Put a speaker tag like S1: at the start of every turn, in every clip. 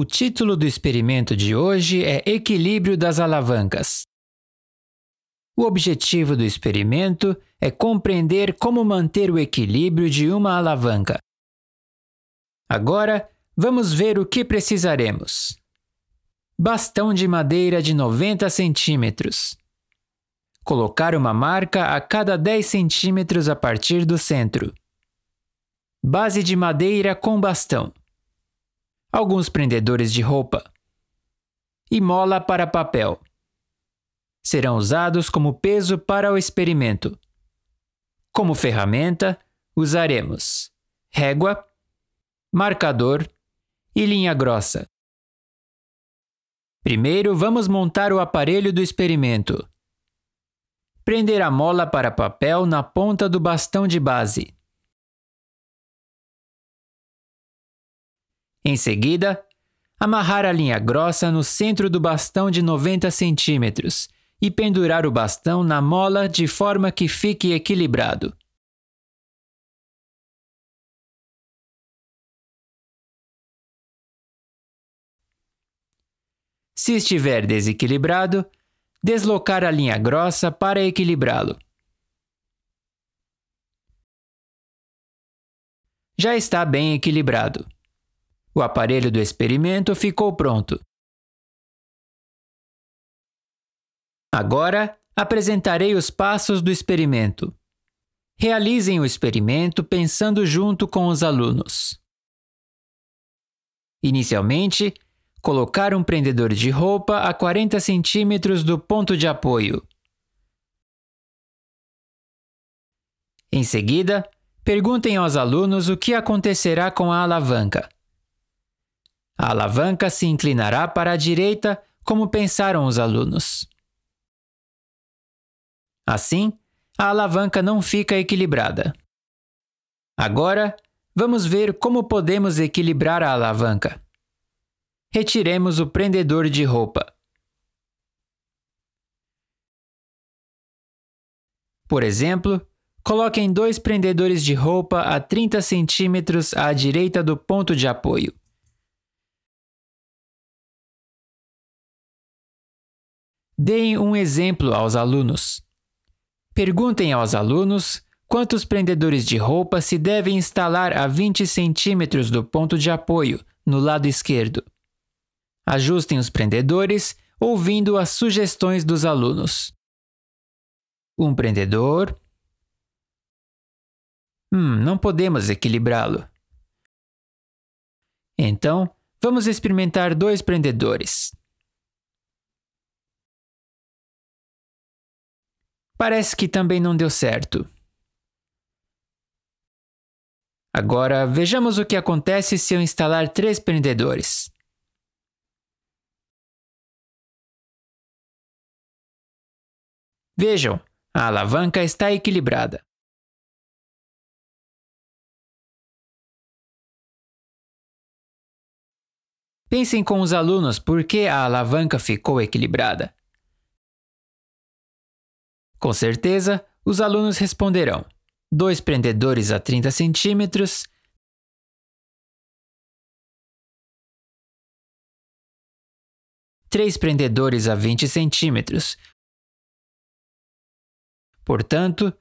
S1: O título do experimento de hoje é Equilíbrio das Alavancas. O objetivo do experimento é compreender como manter o equilíbrio de uma alavanca. Agora, vamos ver o que precisaremos: bastão de madeira de 90 centímetros. Colocar uma marca a cada 10 centímetros a partir do centro. Base de madeira com bastão alguns prendedores de roupa e mola para papel. Serão usados como peso para o experimento. Como ferramenta, usaremos régua, marcador e linha grossa. Primeiro, vamos montar o aparelho do experimento. Prender a mola para papel na ponta do bastão de base. Em seguida, amarrar a linha grossa no centro do bastão de 90 centímetros e
S2: pendurar o bastão na mola de forma que fique equilibrado. Se estiver desequilibrado, deslocar
S1: a linha grossa para equilibrá-lo.
S2: Já está bem equilibrado. O aparelho do experimento ficou pronto.
S1: Agora apresentarei os passos do experimento. Realizem o experimento pensando junto com os alunos. Inicialmente, colocar um prendedor de roupa a 40 centímetros do ponto de apoio. Em seguida, perguntem aos alunos o que acontecerá com a alavanca. A alavanca se inclinará para a direita, como pensaram os alunos. Assim, a alavanca não fica equilibrada. Agora, vamos ver como podemos equilibrar a alavanca. Retiremos o prendedor de roupa. Por exemplo, coloquem dois prendedores de
S2: roupa a 30 centímetros à direita do ponto de apoio. Deem um exemplo aos alunos. Perguntem aos alunos quantos prendedores de
S1: roupa se devem instalar a 20 centímetros do ponto de apoio, no lado esquerdo. Ajustem os prendedores ouvindo as sugestões dos alunos.
S2: Um prendedor. Hum, não podemos equilibrá-lo. Então, vamos
S1: experimentar dois prendedores. parece que também não deu certo.
S2: Agora vejamos o que acontece se eu instalar três prendedores. Vejam, a alavanca está equilibrada. Pensem com os alunos por que a alavanca ficou equilibrada. Com certeza, os alunos responderão: dois prendedores a 30 centímetros, três prendedores a 20 centímetros. Portanto,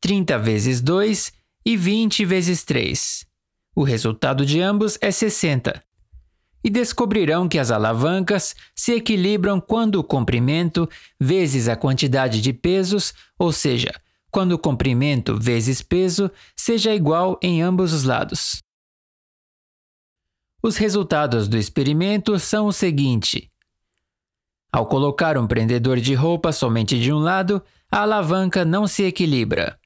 S2: 30 vezes 2
S1: e 20 vezes 3. O resultado de ambos é 60 e descobrirão que as alavancas se equilibram quando o comprimento vezes a quantidade de pesos, ou seja, quando o comprimento vezes peso seja igual em ambos os lados. Os resultados do experimento são o seguinte: ao colocar um prendedor de roupa somente de um lado, a alavanca não se equilibra.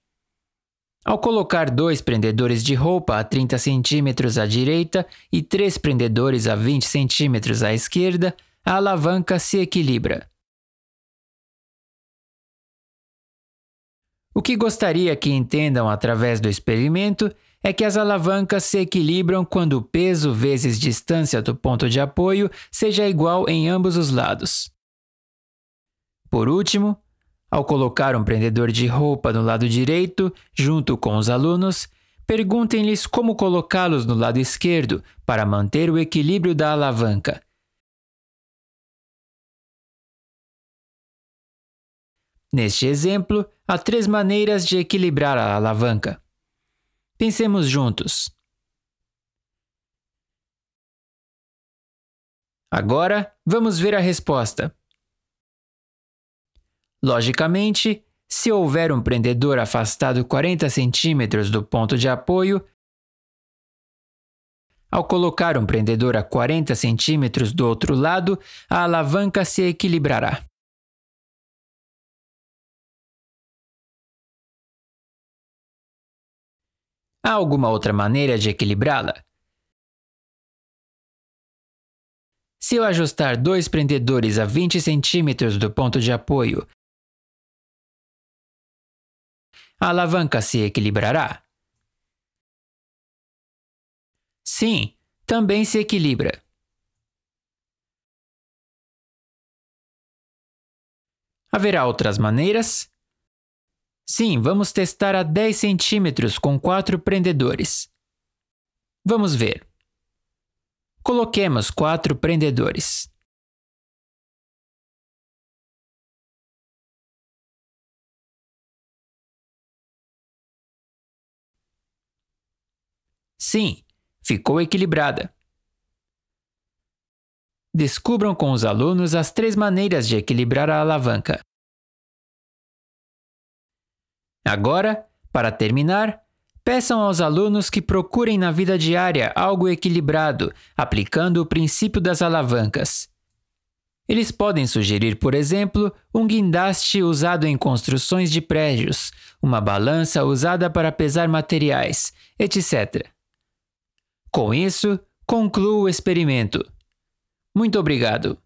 S1: Ao colocar dois prendedores de roupa a 30 centímetros à direita e três prendedores a 20 centímetros à esquerda, a alavanca se equilibra. O que gostaria que entendam através do experimento é que as alavancas se equilibram quando o peso vezes distância do ponto de apoio seja igual em ambos os lados. Por último, ao colocar um prendedor de roupa no lado direito, junto com os
S2: alunos, perguntem-lhes como colocá-los no lado esquerdo para manter o equilíbrio da alavanca. Neste exemplo, há três maneiras de equilibrar a alavanca. Pensemos juntos. Agora, vamos ver a resposta.
S1: Logicamente, se houver um prendedor afastado 40 centímetros do ponto de apoio, ao colocar um prendedor a 40
S2: centímetros do outro lado, a alavanca se equilibrará. Há alguma outra maneira de equilibrá-la?
S1: Se eu ajustar dois prendedores a 20 centímetros do ponto de apoio
S2: a alavanca se equilibrará. Sim, também se equilibra. Haverá outras maneiras? Sim, vamos testar a 10 centímetros com quatro prendedores. Vamos ver. Coloquemos quatro prendedores. Sim, ficou equilibrada.
S1: Descubram com os alunos as três maneiras de equilibrar a alavanca. Agora, para terminar, peçam aos alunos que procurem na vida diária algo equilibrado, aplicando o princípio das alavancas. Eles podem sugerir, por exemplo, um guindaste usado em construções de prédios, uma balança usada para pesar
S2: materiais, etc. Com isso, concluo o experimento. Muito obrigado.